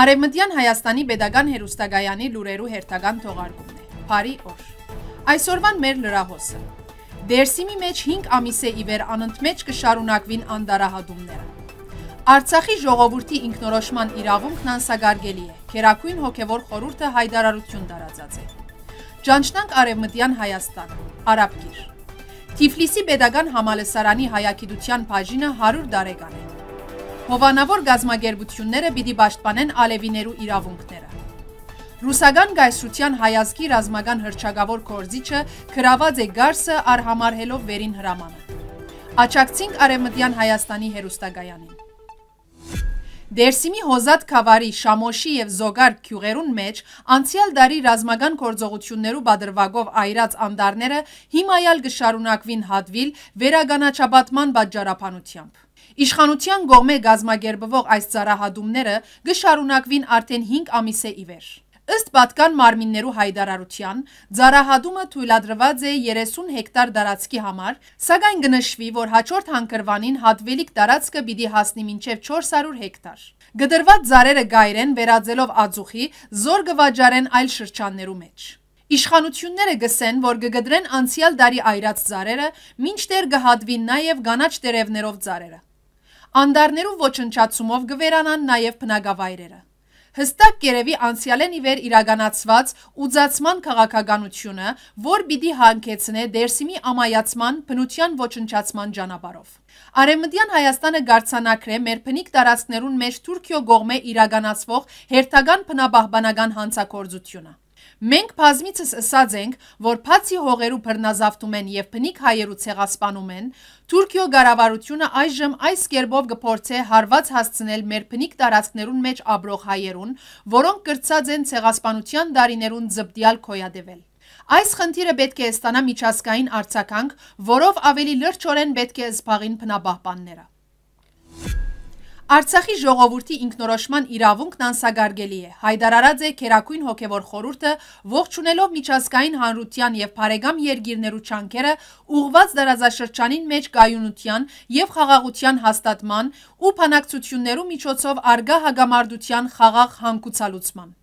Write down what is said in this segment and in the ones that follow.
Արևմտյան Հայաստանի Պետական Հերուստագայանի լուրերու հերթական թողարկումն է։ Բարի օր։ Այսօրվան մեր լրահոսը։ Դերսիմի մեջ 5 ամիս է իվեր անընդմեջ կշարունակվին անդարահատումները։ Արցախի ժողովրդի ինքնորոշման իրավունքն անսագարգելի է։ Կերակույն հոգևոր խորհուրդը հայտարարություն տարածած է։ Ճանչնանք Արևմտյան Հայաստան։ Արաբկիր։ Տիֆլիսի Պետական համալսարանի հայագիտության բաժինը 100 տարեկան է։ Հովանավոր գազմագերբությունները պիտի պաշտպանեն ալևիներու իրավունքները։ Ռուսական գայսրության հայազգի ռազմական հրճագավոր կորզիչը գրաված է գարսը արհամարհելով վերին հրամանը։ Աճակցինք արևմտյան Հայաստանի հերուստագայանին։ Դերսիմի հոզատ քավարի, շամոշի և զոգար կյուղերուն մեջ անցյալ դարի ռազմական կործողություններու բադրվագով այրած անդարները հիմայալ գշարունակվին հատվիլ վերագանաչաբատման բատճարապանությամբ։ Իշխանության գողմե գազմագերբվող այս ծարահադումները գշարունակվին արդեն 5 ամիս է իվեր։ Ըստ պատկան մարմիններու հայդարարության, ծարահադումը թույլադրված է 30 հեկտար տարածքի համար, սակայն գնշվի, որ հաջորդ հանգրվանին հատվելիք տարածքը պիտի հասնի մինչև 400 հեկտար։ Գդրված ծարերը գայրեն վերաձելով ածուխի, զոր գվաճարեն այլ շրջաններու մեջ։ Իշխանությունները գսեն, որ գգդրեն անցյալ դարի այրած ծարերը, մինչդեռ գհատվին նաև գանաչ տերևներով ծարերը։ Անդարներում ոչնչացումով գվերանան նաև բնակավայրերը։ Հստակ կերևի անցյալեն իվեր իրագանացված ուծացման քաղաքականությունը, որ պիտի հանգեցնե դերսիմի ամայացման բնության ոչնչացման ճանապարով։ Արևմտյան Հայաստանը գարցանակրե մեր փնիկ տարածքներուն մեջ Թուրքիո գողմե իրագանացվող հերթական բնաբահբանական հանցակործությունը։ Մենք բազմիցս ասած ենք, որ բացի հողերու բռնազավթում են եւ բնիկ հայերու ցեղասպանում են, Թուրքիո ղարավարությունը այժմ այս կերպով կփորձե հարված հասցնել մեր բնիկ տարածքներուն մեջ ապրող հայերուն, որոնք կրծած են ցեղասպանության դարիներուն զբդյալ քոյադեվել։ Այս խնդիրը պետք է ստանա միջազգային արձագանք, որով ավելի լրջորեն պետք է զբաղին բնապահպանները։ Արցախի ժողովրդի ինքնորոշման իրավունքն անսագարգելի է։ Հայդար Արաձե քերակույն հոգևոր խորհուրդը ողջունելով միջազգային հանրության եւ բարեկամ երկիրներու ճանկերը ուղված դարաշրջանին մեջ գայունության եւ խաղաղության հաստատման ու բանակցություններու միջոցով արգա հագամարդության խաղաղ հանգուցալուծման։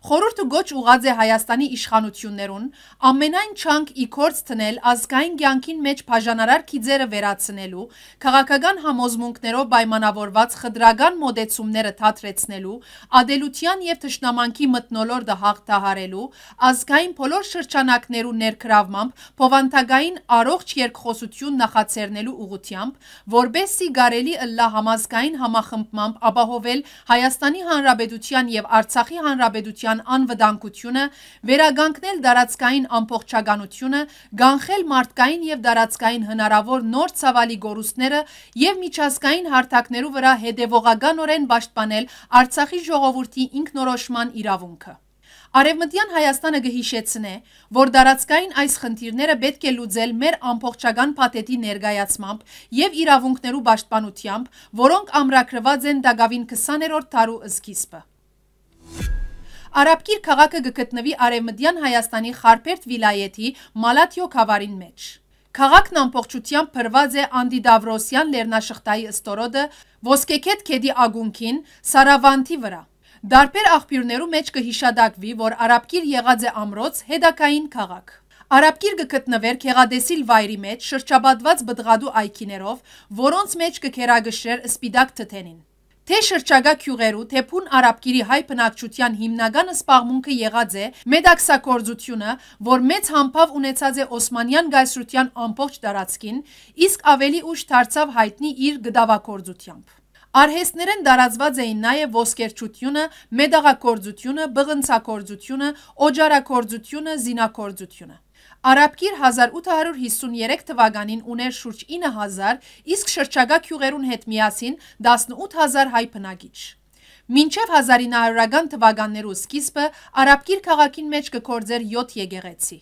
Խորհուրդը գոչ ուղաձ է Հայաստանի իշխանություններուն ամենայն չանք իքորց տնել ազգային ցանկին մեջ բաժանարար քիզերը վերացնելու, քաղաքական համոզմունքներով պայմանավորված խտրական մոդեցումները թատրեցնելու, ադելության եւ ճշնամանքի մտնոլորտը հաղթահարելու, ազգային բոլոր շրջանակներու ներքրավմամբ փովանտագային առողջ երկխոսություն նախաձեռնելու ուղությամբ, որբեսի գարելի ըլլա համազգային համախմբմամբ ապահովել Հայաստանի Հանրապետության եւ Արցախի Հանրապետության ժողովրդական անվտանգությունը, վերագանքնել դարածքային ամբողջականությունը, գանխել մարդկային եւ դարածքային հնարավոր նոր ցավալի գորուստները եւ միջազգային հարթակներու վրա հետևողականորեն պաշտպանել Արցախի ժողովրդի ինքնորոշման իրավունքը։ Արևմտյան Հայաստանը գհիշեցնե, որ դարածքային այս խնդիրները պետք է լուծել մեր ամբողջական փաթեթի ներգայացմամբ եւ իրավունքներու պաշտպանությամբ, որոնք ամրագրված են Դագավին 20-րդ դարու սկիզբը։ Արաբկիր քաղաքը գտնվի Արևմտյան Հայաստանի Խարփերտ վիլայեթի Մալաթիո քաղարին մեջ։ Քաղաքն ամբողջությամբ փրված է Անդիդավրոսյան լեռնաշղթայի ըստորոդը ոսկեքետ քեդի ագունքին Սարավանթի վրա։ Դարբեր աղբյուրներու մեջ կհիշադակվի, որ Արաբկիր եղած է ամրոց հետակային քաղաք։ Արաբկիր կգտնվեր քեղադեսիլ վայրի մեջ շրջապատված բդղադու այքիներով, որոնց մեջ կքերագշեր սպիտակ թթենին։ Թե շրջագա քյուղերու, թե փուն արաբկիրի հայ բնակչության հիմնական սպաղմունքը եղած է մեդաքսակործությունը, որ մեծ համբավ ունեցած է Օսմանյան գայսրության ամբողջ տարածքին, իսկ ավելի ուշ դարձավ հայտնի իր գդավակործությամբ։ Արհեստներեն դարածված էին նաև ոսկերչությունը, մեդաղակործությունը, բղնցակործությունը, օջարակործությունը, զինակործությունը։ Արապկիր 1853 թվականին ուներ շուրջ 9000, իսկ շրջագա քյուղերուն հետ միասին 18000 հայ բնակիչ։ Մինչև 1900-ական թվականներու սկիզբը Արապկիր քաղաքին մեջ կկործեր 7 եկեղեցի։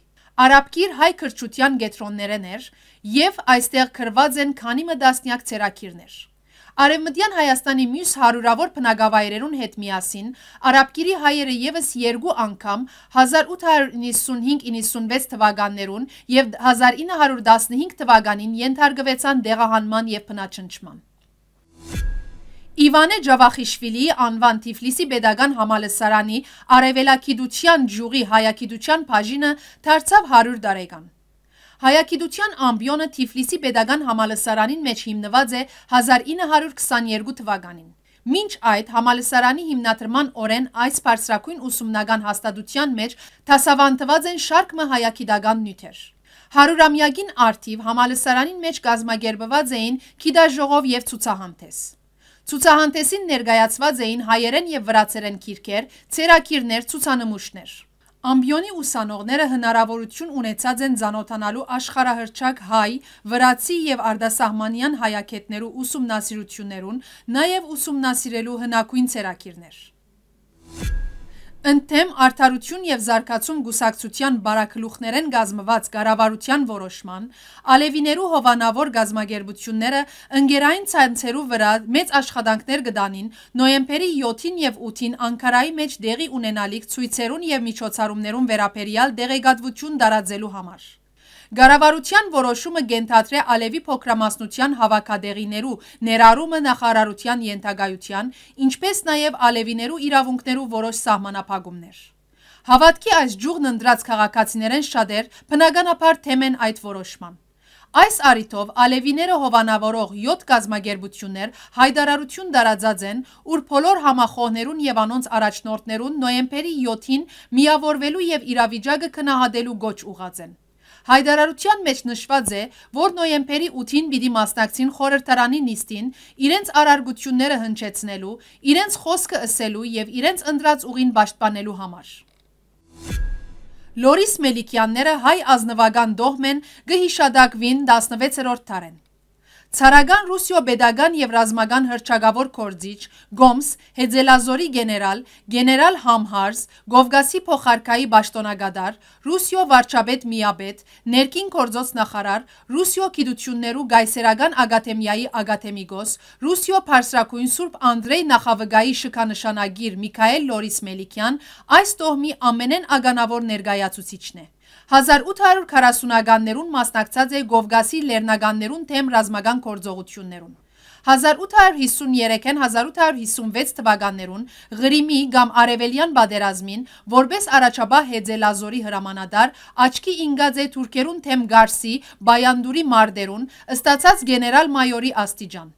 Արապկիր հայ քրչության գետրոններեն էր եւ այստեղ քրված են քանի մը դասնյակ ցերակիրներ։ Արևմտյան Հայաստանի մյուս հարյուրավոր բնակավայրերուն հետ միասին Արաբկիրի հայերը եւս երկու անգամ 1895-96 թվականներուն եւ 1915 թվականին ենթարկվեցան դեղահանման եւ փնաճնճման։ Իվանե Ջավախիշվիլի անվան Թիֆլիսի Պետական համալսարանի Արևելագիտության ջուղի հայագիտության բաժինը դարձավ 100 տարեկան։ Հայագիտության ամբիոնը Թիֆլիսի Պետական համալսարանին մեջ հիմնված է 1922 թվականին։ Մինչ այդ համալսարանի հիմնադրման օրեն այս բարձրակույն ուսումնական հաստատության մեջ դասավանդված են շարք մը հայագիտական նյութեր։ Հարյուրամյակին արդիվ համալսարանին մեջ կազմակերպված էին քիդաժողով եւ ցուցահանդես։ Ցուցահանդեսին ներկայացված էին հայերեն եւ վրացերեն քիրքեր, ցերակիրներ, ցուցանմուշներ։ Ամբիոնի ուսանողները հնարավորություն ունեցած են ծանոթանալու աշխարհահռչակ հայ, վրացի եւ արդասահմանյան հայակետներու ուսումնասիրություններուն, նաեւ ուսումնասիրելու հնակույն ցերակիրներ ընդեմ արդարություն և զարկացում գուսակցության բարակլուխներեն գազմված գարավարության որոշման, ալևիներու հովանավոր գազմագերբությունները ընգերային ծանցերու վրա մեծ աշխատանքներ գդանին նոյեմպերի 7-ին և 8-ին անգարայի մեջ դեղի ունենալիք ծույցերուն և միջոցարումներուն վերապերյալ դեղեգատվություն դարածելու համար։ Գարավարության որոշումը գենթատրե ալևի փոքրամասնության հավակադեղիներու ներարումը նախարարության ենթագայության, ինչպես նաև ալևիներու իրավունքներու որոշ սահմանապագումներ։ Հավատքի այս ջուղն ընդրած քաղաքացիներեն շատեր բնականաբար թեմեն այդ որոշման։ Այս արիթով ալևիները հովանավորող 7 կազմագերբություններ հայդարարություն դարաձած են, ուր փոլոր համախոհներուն և անոնց առաջնորդներուն նոյեմպերի 7-ին միավորվելու և իրավիճագը կնահադելու գոչ ուղած են։ Հայդարարության մեջ նշված է, որ նոյեմբերի 8-ին պիտի մասնակցին խորհրդարանի նիստին, իրենց արարգությունները հնչեցնելու, իրենց խոսքը ըսելու եւ իրենց ընտրած ուղին պաշտպանելու համար։ Լորիս Մելիքյանները հայ ազնվական դողմ են գհիշադակվին 16-րդ տարին։ Ցարագան Ռուսիո Բեդագան եւ ռազմական հրճագավոր կորձիչ Գոմս Հեձելազորի գեներալ, գեներալ Համհարս, Գովգասի փոխարկայի ճշտոնագադար, Ռուսիո վարչապետ Միաբետ, ներքին կորձոց նախարար, Ռուսիո գիտություններու գայսերական ակադեմիայի ակադեմիկոս, Ռուսիո Փարսրակույն Սուրբ Անդրեյ Նախավգայի շքանշանագիր Միքայել Լորիս Մելիքյան այս տոհմի ամենեն ագանավոր ներկայացուցիչն է։ 1840-ականներուն մասնակցած է գովգասի լերնագաններուն թեմ ռազմագան կործողություններուն։ 1853-ն 1856 թվականներուն Ղրիմի կամ Արևելյան բادرազմին որպես առաջաբա Հեձելազորի հրամանատար աչքի ինգած է թուրքերուն թեմ Գարսի Բայանդուրի մարդերուն ստացած գեներալ մայորի աստիճան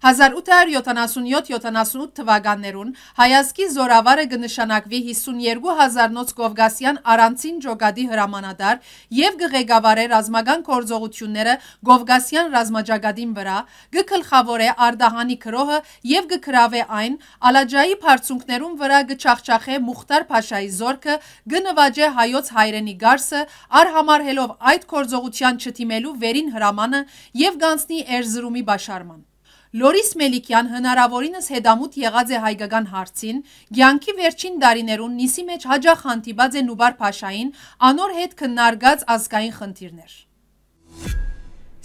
1877-78 թվականներուն Հայասկի զորավարը գնշանակվի 52 հազարնոց գովգասյան առանցին ջոգադի հրամանադար և գղեգավարե ռազմագան կործողությունները գովգասյան ռազմաջագադին վրա, գկլխավոր է արդահանի կրոհը և գկրավ է այն, ալաջայի պարցունքներում վրա գճախճախ է Մուղտար պաշայի զորքը, գնվաջ է հայոց հայրենի գարսը, արհամարհելով այդ կործողության չտիմելու վերին հրամանը և գանցնի էրզրումի բաշարման։ Լորիս Մելիքյան հնարավորինս հետամուտ եղած է հայկական հարցին, գյանքի վերջին դարիներուն նիսի մեջ հաջախ հանդիբած է նուբար պաշային անոր հետ կննարգած ազգային խնդիրներ։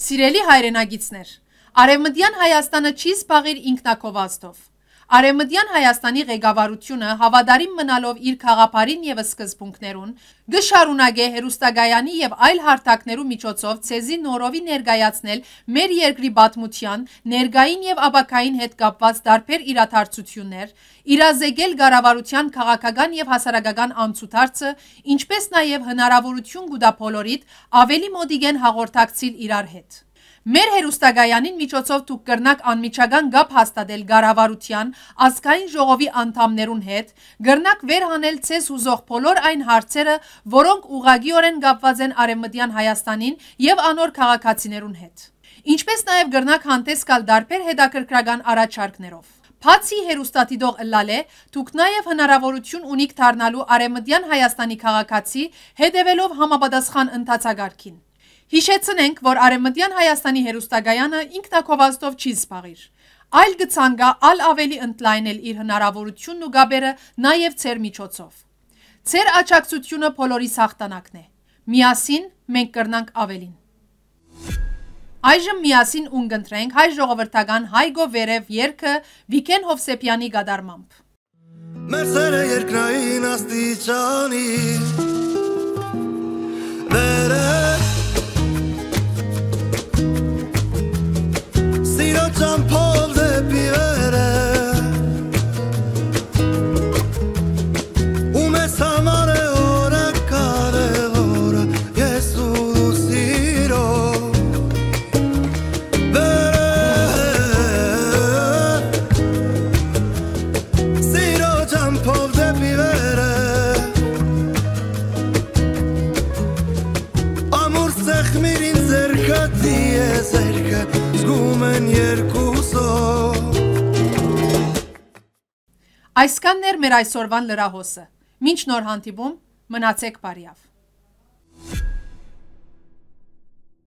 Սիրելի հայրենագիցներ, արևմտյան Հայաստանը չի զբաղիր ինքնակովազդով։ Արեմդյան Հայաստանի ղեկավարությունը հավադարին մնալով իր խաղապարին եւ սկզբունքներուն գշարունակե հերուստագայանի եւ այլ հարթակներու միջոցով ցեզի նորովի ներգայացնել մեր երկրի պատմության, ներգային եւ աբակային հետ կապված դարբեր իրաթարցություններ, իրազեկել ղարավարության քաղաքական եւ հասարակական անցուդարձը, ինչպես նաեւ հնարավորություն գուտա բոլորիդ ավելի մոդիգեն հաղորդակցիլ իրար հետ։ Մեր հերուստագայանին միջոցով դուք կրնակ անմիջական գապ հաստատել գարավարության, ազգային ժողովի անդամներուն հետ, գրնակ վերհանել ցեզ հուզող բոլոր այն հարցերը, որոնք ուղագիորեն գապված են Արևմտյան Հայաստանին եւ անոր քաղաքացիներուն հետ։ Ինչպես նաեւ գրնակ հանդես գալ դարբեր հետաքրքրական առաջարկներով։ Բացի հերուստատիդող լալե, դուք նաև հնարավորություն ունիք դառնալու արևմտյան Հայաստանի քաղաքացի, հետևելով համապատասխան ընթացագարքին։ Հիշեցնենք, որ Արևմտյան Հայաստանի հերուստագայանը ինքնակովազդով չի զբաղիր։ Այլ գցանգա ալ ավելի ընդլայնել իր հնարավորությունն ու գաբերը նաև ծեր միջոցով։ Ծեր աճակցությունը բոլորի սախտանակն է։ Միասին մենք կրնանք ավելին։ Այժմ միասին ունգընտրենք հայ ժողովրդական Հայգո վերև երկը Վիկեն Հովսեփյանի գադարմամբ։ Մեր սերը երկրային աստիճանի վերև që në pollë dhe pjë Այսկաններ մեր այսօրվան լրահոսը։ Մինչ նոր հանդիպում, մնացեք բարյավ։